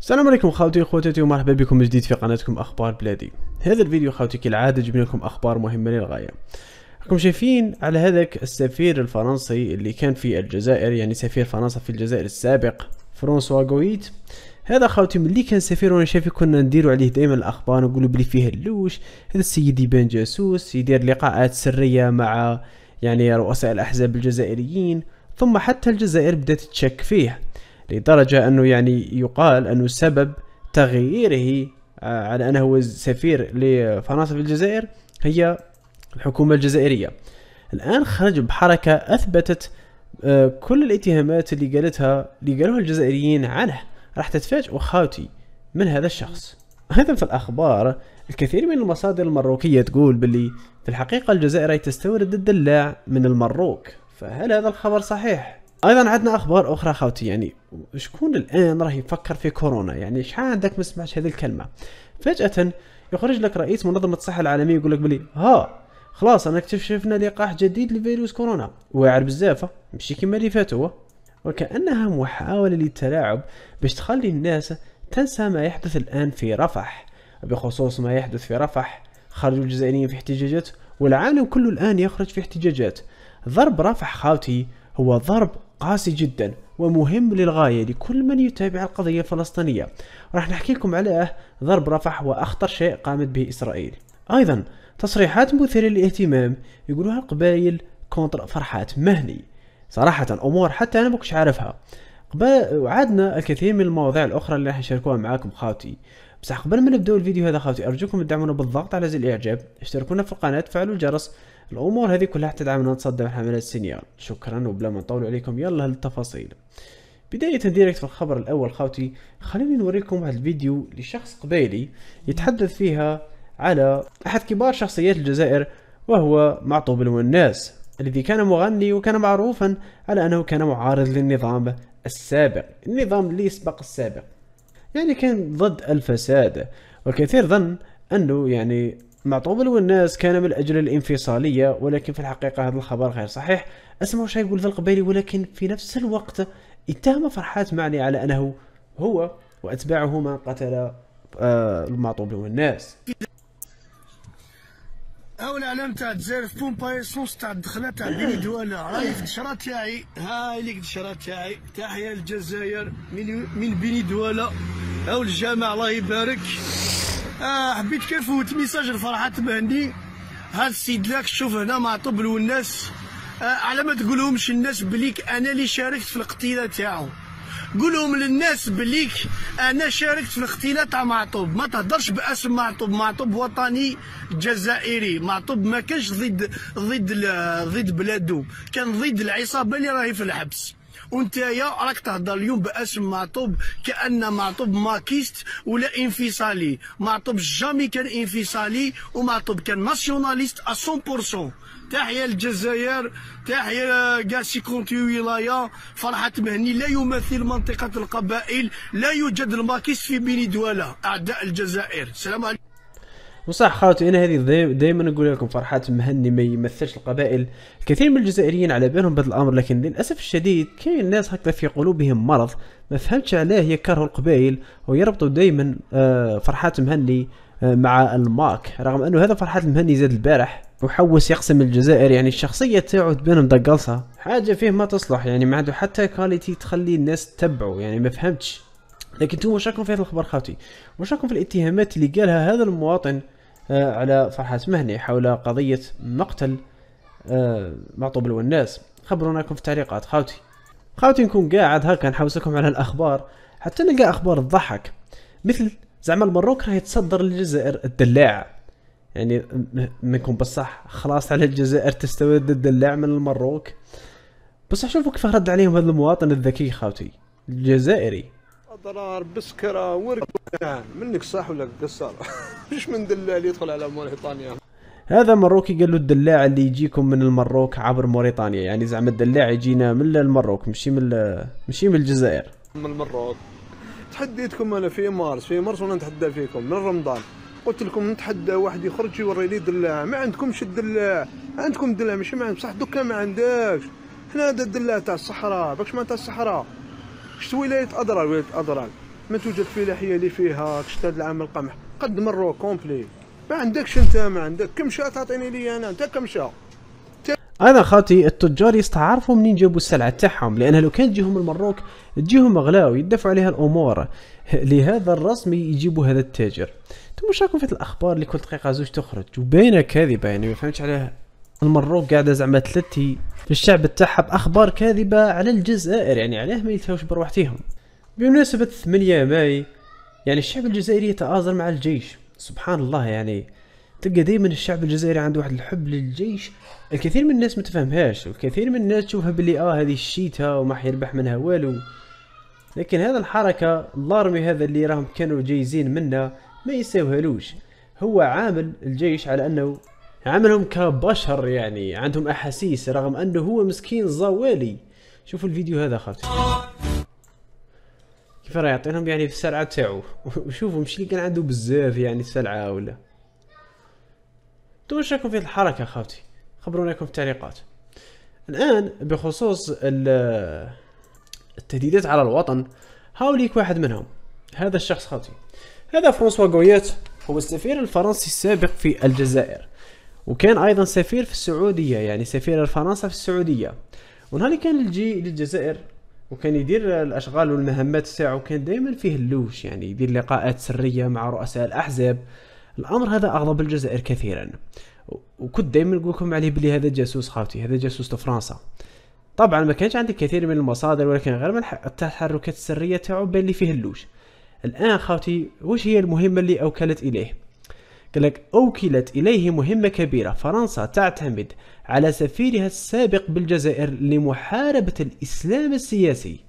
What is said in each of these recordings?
السلام عليكم خاوتي اخوتي ومرحبا بكم جديد في قناتكم اخبار بلادي هذا الفيديو خاوتي كالعاده جبنا لكم اخبار مهمه للغايه راكم شايفين على هذاك السفير الفرنسي اللي كان في الجزائر يعني سفير فرنسا في الجزائر السابق فرانسوا غويت هذا خاوتي ملي كان سفير وانا شايف كنا نديرو عليه دائما الاخبار نقولوا بلي فيه اللوش هذا السيد يبان جاسوس يدير لقاءات سريه مع يعني رؤساء الاحزاب الجزائريين ثم حتى الجزائر بدات تشك فيه لدرجة أنه يعني يقال أنه سبب تغييره آه، على أنه هو سفير لفرنسا في الجزائر هي الحكومة الجزائرية الآن خرج بحركة أثبتت آه، كل الاتهامات اللي قالتها اللي قالوها الجزائريين عنه راح تتفاجئوا خاوتي من هذا الشخص هذا في الأخبار الكثير من المصادر المروكية تقول باللي في الحقيقة الجزائر تستورد الدلاع من المروك فهل هذا الخبر صحيح؟ ايضا عندنا اخبار اخرى خوتي يعني شكون الان راه يفكر في كورونا يعني شحال عندك ما سمعتش هذه الكلمه فجاه يخرج لك رئيس منظمه الصحه العالميه يقول لك بلي ها خلاص انا اكتشفنا لقاح جديد لفيروس كورونا واعر بزاف ماشي كيما اللي فات هو وكانها محاوله للتلاعب باش تخلي الناس تنسى ما يحدث الان في رفح بخصوص ما يحدث في رفح خرجوا الجزائريين في احتجاجات والعالم كله الان يخرج في احتجاجات ضرب رفح خاوتي هو ضرب قاسي جدا ومهم للغاية لكل من يتابع القضية الفلسطينية راح نحكي لكم عليه ضرب رفح هو أخطر شيء قامت به إسرائيل أيضا تصريحات مثيرة للاهتمام يقولوها القبائل كونتر فرحات مهني صراحة أمور حتى أنا مكنتش عارفها وعدنا الكثير من المواضيع الأخرى اللي راح نشاركوها معاكم خاوتي بصح قبل ما نبداو الفيديو هذا خاوتي أرجوكم تدعمونا بالضغط على زر الإعجاب اشتركونا في القناة فعلوا الجرس الامور هذه كلها تدعمنا نتصدى من حملات سينيال شكرا وبلا ما نطول عليكم يلا للتفاصيل بداية ديريكت في الخبر الأول خاوتي خليني نوريكم واحد الفيديو لشخص قبيلي يتحدث فيها على أحد كبار شخصيات الجزائر وهو معطوب الناس الذي كان مغني وكان معروفا على أنه كان معارض للنظام السابق النظام اللي سبق السابق يعني كان ضد الفساد والكثير ظن أنه يعني مع طوبل والناس كان من أجل الانفصالية ولكن في الحقيقة هذا الخبر غير صحيح اسمه شيء يقول ذا القبيلي ولكن في نفس الوقت اتهم فرحات معني على أنه هو وأتباعهما قتل المعطوب آه، والناس او الاعلام تاع الجزائر في بومباي صوص تاع الدخله تاع بني دواله راهي في القشره تاعي هاي اللي القشره تاعي تحيه للجزائر من من بني دواله او الجامع الله يبارك آه حبيت كنفوت ميساج لفرحات مهندي هاد السيد لاك شوف هنا معطوب والناس آه على ما تقولهمش الناس بليك انا اللي شاركت في القتيله تاعو قولهم للناس بليك انا شاركت في الاختيله تاع معطوب ما تهضرش باسم معطوب معطوب وطني جزائري معطوب ما كانش ضد ضد ضد بلادو كان ضد العصابه اللي راهي في الحبس ونتايا راك تهضر اليوم باسم معطوب كان معطوب ماكيست ولا انفصالي معطوب جامي كان انفصالي ومعطوب كان ناسيوناليست 100% تحيه الجزائر تحيه كاع سيكونتي ولايه فرحة مهني لا يمثل منطقة القبائل لا يوجد الماكيست في بني دوله أعداء الجزائر السلام عليكم وصح خاوتي انا هذه دائما نقول لكم فرحات مهني ما يمثلش القبائل كثير من الجزائريين على بالهم بهذا الامر لكن للاسف الشديد كاين ناس هكذا في قلوبهم مرض ما فهمتش علاه يكرهوا القبائل ويربطوا دائما آه، فرحات مهني آه، مع المارك رغم انه هذا فرحات المهني زاد البارح وحوس يقسم الجزائر يعني الشخصية تاعو تبان مدقلصة حاجة فيه ما تصلح يعني ما عنده حتى كاليتي تخلي الناس تتبعه يعني ما فهمتش لكن انتم واش راكم في هذا الخبر خاوتي واش راكم في الاتهامات اللي قالها هذا المواطن آه، على فرحة مهني حول قضية مقتل آه، معطوب الوناس خبرونا لكم في التعليقات خاوتي خاوتي نكون قاعد هكا نحوسكم على الأخبار حتى نلقى أخبار تضحك مثل زعما المروك راهي تصدر للجزائر الدلاع يعني منكم بصح خلاص على الجزائر تستورد الدلاع من المروك بصح شوفوا كيف رد عليهم هذا المواطن الذكي خاوتي الجزائري اضرار بسكره ورك منك صح ولا قصر ايش من دلال يدخل على موريتانيا هذا مروكي قال له الدلاع اللي يجيكم من المروك عبر موريتانيا يعني زعما الدلاع يجينا من المروك مشي من مشي من الجزائر من المروك تحديتكم انا في مارس في مارس وانا نتحدى فيكم من رمضان قلت لكم نتحدى واحد يخرج يوري لي دلاع ما عندكمش الدلاع عندكم دلاع ماشي ما عندكم دوكا ما عندكش هنا هذا الدلاع تاع الصحراء باش ما تاع الصحراء شت ولايه اضرار ولايه اضرار ما توجد فلاحيه اللي فيها كشتاد هذا العام القمح قد مرو كومبلي ما عندكش انت ما عندك كم شاء تعطيني لي انا انت كم شاء انا خاطي التجار يستعرفوا منين جابوا السلعه تاعهم لانها لو كان تجيهم المروك تجيهم اغلى ويدفع عليها الامور لهذا الرسم يجيبوا هذا التاجر انتم واش راكم في الاخبار اللي كل دقيقه زوج تخرج وباينه كاذبه يعني ما فهمتش عليها المروك قاعده زعما ثلاثي في الشعب تاعها باخبار كاذبه على الجزائر يعني علاه ما يلتهوش بروحتهم بمناسبه 8 ماي يعني الشعب الجزائري يتآزر مع الجيش سبحان الله يعني تلقى دائما الشعب الجزائري عنده واحد الحب للجيش الكثير من الناس ما تفهمهاش الكثير من الناس تشوفها بلي اه هذه الشيتها وما حيربح منها والو لكن هذا الحركة الارمي هذا اللي راهم كانوا جايزين منه ما يساوهالوش هو عامل الجيش على انه عملهم كبشر يعني عندهم احاسيس رغم انه هو مسكين زوالي شوفوا الفيديو هذا خاطر كيف راه يعطيهم يعني في السلعه تاعو وشوفوا مش اللي كان عنده بزاف يعني السلعه ولا انتم واش راكم في الحركه خاوتي خبرونا في التعليقات الان بخصوص التهديدات على الوطن هاوليك واحد منهم هذا الشخص خاوتي هذا فرانسوا غويات هو السفير الفرنسي السابق في الجزائر وكان ايضا سفير في السعوديه يعني سفير فرنسا في السعوديه ونهار كان يجي للجزائر وكان يدير الاشغال والمهمات تاعو كان دائما فيه اللوش يعني يدير لقاءات سريه مع رؤساء الاحزاب الامر هذا اغضب الجزائر كثيرا وكنت دائما نقول لكم عليه بلي هذا جاسوس خاوتي هذا جاسوس فرنسا طبعا ما كانش عندي كثير من المصادر ولكن غير من التحركات السريه تاعو بان لي فيه اللوش الان خاوتي وش هي المهمه اللي اوكلت اليه قالك اوكلت اليه مهمه كبيره فرنسا تعتمد على سفيرها السابق بالجزائر لمحاربة الإسلام السياسي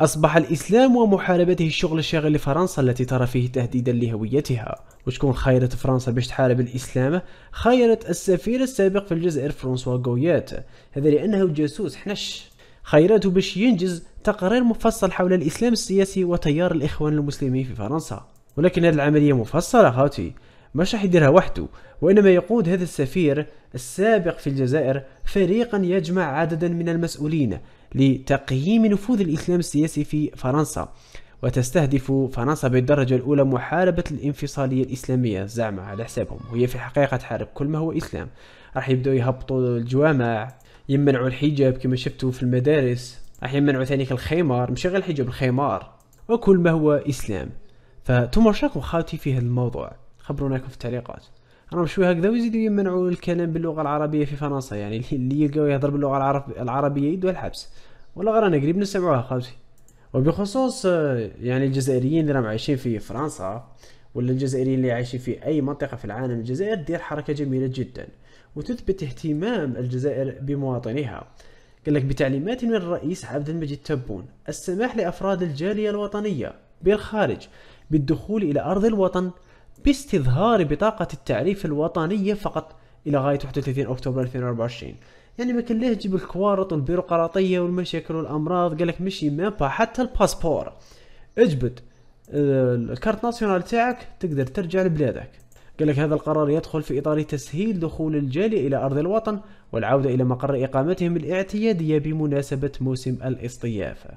أصبح الإسلام ومحاربته الشغل الشاغل لفرنسا التي ترى فيه تهديدا لهويتها وشكون خيرت فرنسا باش تحارب الإسلام خيرت السفير السابق في الجزائر فرانسوا غويات هذا لأنه جاسوس حنش خيرته باش ينجز تقرير مفصل حول الإسلام السياسي وتيار الإخوان المسلمين في فرنسا ولكن هذه العملية مفصلة خاوتي مش راح يديرها وحده وإنما يقود هذا السفير السابق في الجزائر فريقا يجمع عددا من المسؤولين لتقييم نفوذ الإسلام السياسي في فرنسا وتستهدف فرنسا بالدرجة الأولى محاربة الانفصالية الإسلامية زعما على حسابهم وهي في الحقيقة تحارب كل ما هو إسلام راح يبدأوا يهبطوا الجوامع يمنعوا الحجاب كما شفتوا في المدارس راح يمنعوا ثانيك الخمار مش غير الحجاب الخمار وكل ما هو إسلام فتمرشك وخاوتي في هذا الموضوع خبرونا في التعليقات راهم شويه هكذا ويزيدوا يمنعوا الكلام باللغه العربيه في فرنسا يعني اللي يلقاو يهضر باللغه العربيه يدوا الحبس ولا انا قريب نسمعوها خاوتي وبخصوص آه، يعني الجزائريين اللي راهم عايشين في فرنسا ولا الجزائريين اللي عايشين في اي منطقه في العالم الجزائر دير حركه جميله جدا وتثبت اهتمام الجزائر بمواطنيها قال لك بتعليمات من الرئيس عبد المجيد تبون السماح لافراد الجاليه الوطنيه بالخارج بالدخول الى ارض الوطن باستظهار بطاقة التعريف الوطنية فقط إلى غاية 31 أكتوبر 2024 يعني ما كان ليه تجيب الكوارط والبيروقراطية والمشاكل والأمراض قالك مشي مابا حتى الباسبور اجبد آه، الكارت ناسيونال تاعك تقدر ترجع لبلادك قال لك هذا القرار يدخل في إطار تسهيل دخول الجالي إلى أرض الوطن والعودة إلى مقر إقامتهم الاعتيادية بمناسبة موسم الاصطيافة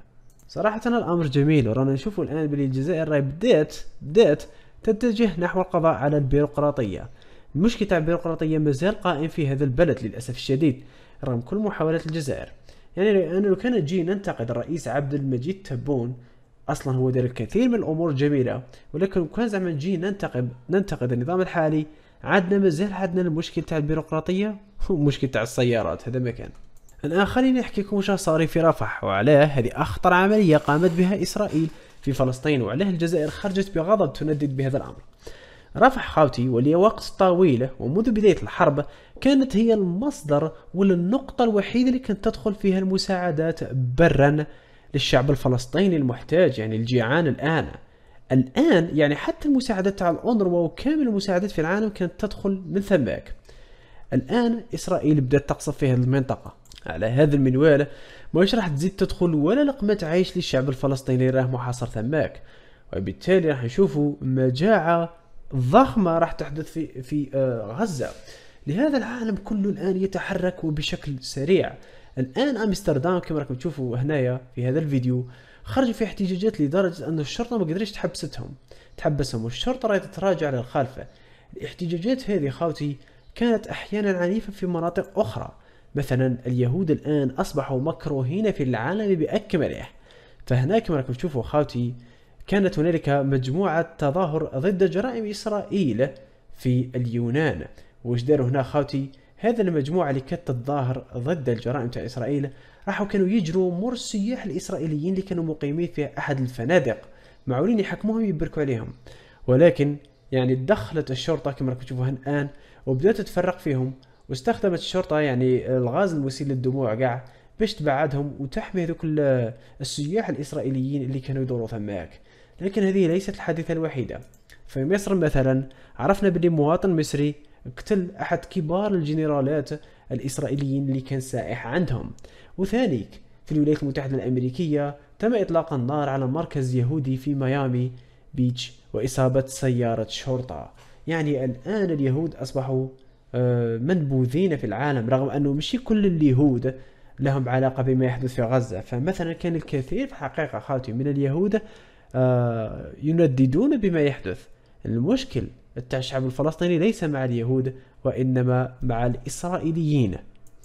صراحة الأمر جميل ورانا نشوفوا الآن بلي الجزائر راهي بدات بدات تتجه نحو القضاء على البيروقراطية المشكل تاع البيروقراطية مازال قائم في هذا البلد للأسف الشديد رغم كل محاولات الجزائر يعني أنا لو كان جي ننتقد الرئيس عبد المجيد تبون اصلا هو دار الكثير من الامور الجميله ولكن لو كان زعما جي ننتقد ننتقد النظام الحالي عندنا مازال عندنا المشكل تاع البيروقراطيه ومشكل تاع السيارات هذا ما كان الان خليني نحكي لكم واش صار في رفح وعلاه هذه اخطر عمليه قامت بها اسرائيل في فلسطين وعليه الجزائر خرجت بغضب تندد بهذا الأمر رفح خاوتي ولي وقت طويلة ومنذ بداية الحرب كانت هي المصدر ولا النقطة الوحيدة اللي كانت تدخل فيها المساعدات برا للشعب الفلسطيني المحتاج يعني الجيعان الآن الآن يعني حتى المساعدات على الأونروا وكامل المساعدات في العالم كانت تدخل من ثماك الآن إسرائيل بدأت تقصف في هذه المنطقة على هذا المنوال ما راح تزيد تدخل ولا لقمة عيش للشعب الفلسطيني راه محاصر تماك وبالتالي راح نشوفوا مجاعة ضخمة راح تحدث في في آه، غزة لهذا العالم كله الآن يتحرك وبشكل سريع الآن أمستردام كما راكم تشوفوا هنايا في هذا الفيديو خرجوا في احتجاجات لدرجة أن الشرطة ما قدرش تحبستهم تحبسهم والشرطة راهي تتراجع للخلفة الاحتجاجات هذه خاوتي كانت أحيانا عنيفة في مناطق أخرى مثلا اليهود الآن أصبحوا مكروهين في العالم بأكمله فهناك ما راكم تشوفوا خاوتي كانت هنالك مجموعة تظاهر ضد جرائم إسرائيل في اليونان واش داروا هنا خاوتي هذا المجموعة اللي كانت تتظاهر ضد الجرائم تاع إسرائيل راحوا كانوا يجروا مر السياح الإسرائيليين اللي كانوا مقيمين في أحد الفنادق معولين يحكموهم يبركوا عليهم ولكن يعني دخلت الشرطة كما راكم تشوفوها الآن وبدأت تفرق فيهم واستخدمت الشرطة يعني الغاز المسيل للدموع قاع باش تبعدهم وتحمي هذوك السياح الإسرائيليين اللي كانوا يدوروا ثماك لكن هذه ليست الحادثة الوحيدة في مصر مثلا عرفنا بلي مواطن مصري قتل أحد كبار الجنرالات الإسرائيليين اللي كان سائح عندهم وثانيك في الولايات المتحدة الأمريكية تم إطلاق النار على مركز يهودي في ميامي بيتش وإصابة سيارة شرطة يعني الآن اليهود أصبحوا آه، منبوذين في العالم رغم انه ماشي كل اليهود لهم علاقه بما يحدث في غزه فمثلا كان الكثير في حقيقه خاوتي من اليهود آه، ينددون بما يحدث المشكل تاع الشعب الفلسطيني ليس مع اليهود وانما مع الاسرائيليين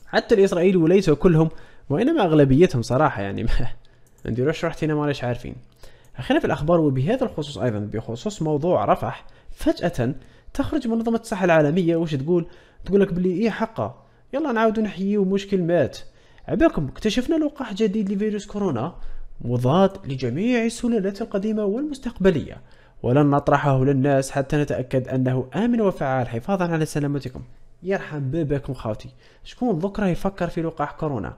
حتى الاسرائيل وليسوا كلهم وانما اغلبيتهم صراحه يعني ما نديروش ما ماناش عارفين خلينا في الاخبار وبهذا الخصوص ايضا بخصوص موضوع رفح فجاه تخرج منظمه الصحه العالميه واش تقول تقول لك بلي ايه حقا يلا نعاودو نحييو مشكل مات عباكم اكتشفنا لقاح جديد لفيروس كورونا مضاد لجميع السلالات القديمه والمستقبليه ولن نطرحه للناس حتى نتاكد انه امن وفعال حفاظا على سلامتكم يرحم باباكم خاوتي شكون ذكرى يفكر في لقاح كورونا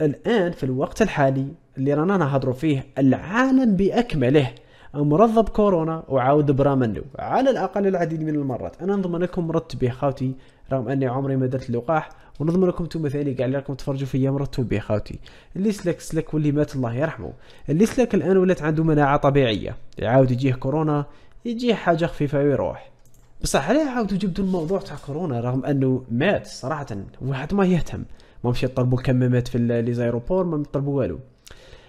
الان في الوقت الحالي اللي رانا نهضرو فيه العالم باكمله مرض بكورونا وعاود برا على الاقل العديد من المرات انا نضمن لكم مرتبه خاوتي رغم اني عمري ما درت لقاح ونضمن لكم انتم ثاني كاع اللي راكم تفرجوا فيا مرتبه خاوتي اللي سلك سلك واللي مات الله يرحمه اللي سلك الان ولات عنده مناعه طبيعيه يعاود يجيه كورونا يجيه حاجه خفيفه ويروح بصح علاه عاودوا جبدوا الموضوع تاع كورونا رغم انه مات صراحه واحد ما يهتم ما مشي يطلبوا كمامات في لي زايروبور ما يطلبوا والو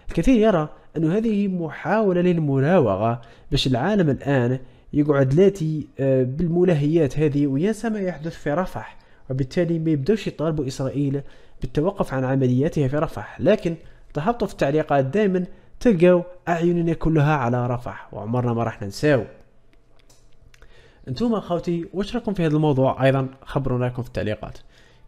الكثير يرى انه هذه محاولة للمراوغة باش العالم الآن يقعد لاتي آه، بالملهيات هذه وينسى ما يحدث في رفح وبالتالي ما يبداوش يطالبوا إسرائيل بالتوقف عن عملياتها في رفح لكن تهبطوا في التعليقات دائما تلقاو أعيننا كلها على رفح وعمرنا ما راح ننساو انتم اخوتي واش راكم في هذا الموضوع ايضا خبرونا لكم في التعليقات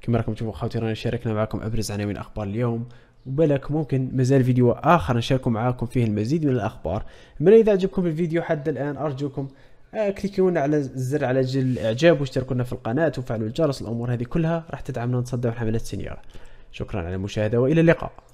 كما راكم تشوفوا خوتي رانا شاركنا معكم ابرز عناوين اخبار اليوم وبالك ممكن مازال فيديو اخر نشارك معاكم فيه المزيد من الاخبار من اذا عجبكم الفيديو حتى الان ارجوكم آه، كليكيونا على الزر على جل الاعجاب واشتركونا في القناه وفعلوا الجرس الامور هذه كلها راح تدعمنا نصدر حملة سينيار شكرا على المشاهده والى اللقاء